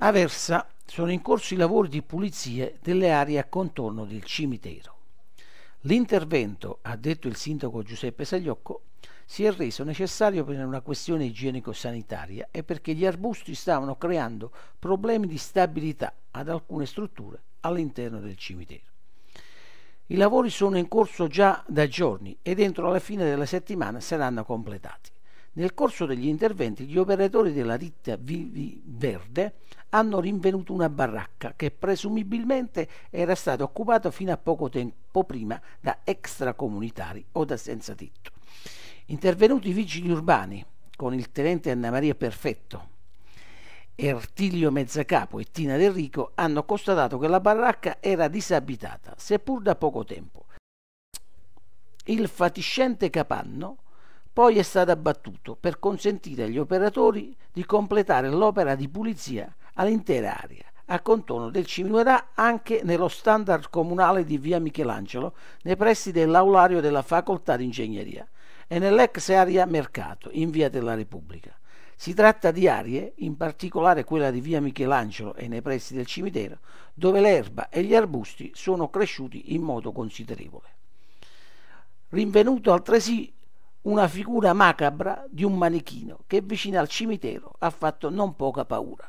A Versa sono in corso i lavori di pulizie delle aree a contorno del cimitero. L'intervento, ha detto il sindaco Giuseppe Sagliocco, si è reso necessario per una questione igienico-sanitaria e perché gli arbusti stavano creando problemi di stabilità ad alcune strutture all'interno del cimitero. I lavori sono in corso già da giorni e entro la fine della settimana saranno completati. Nel corso degli interventi gli operatori della ditta Vivi Verde hanno rinvenuto una baracca che presumibilmente era stata occupata fino a poco tempo prima da extracomunitari o da senza tetto. Intervenuti i vigili urbani con il tenente Anna Maria Perfetto, Ertilio Mezzacapo e Tina Del Rico hanno constatato che la baracca era disabitata, seppur da poco tempo. Il fatiscente Capanno poi è stato abbattuto per consentire agli operatori di completare l'opera di pulizia all'intera area a contorno del Ciminuerà anche nello standard comunale di via Michelangelo, nei pressi dell'aulario della facoltà di ingegneria e nell'ex area Mercato, in via della Repubblica. Si tratta di aree, in particolare quella di via Michelangelo e nei pressi del cimitero, dove l'erba e gli arbusti sono cresciuti in modo considerevole. Rinvenuto altresì una figura macabra di un manichino che vicino al cimitero ha fatto non poca paura.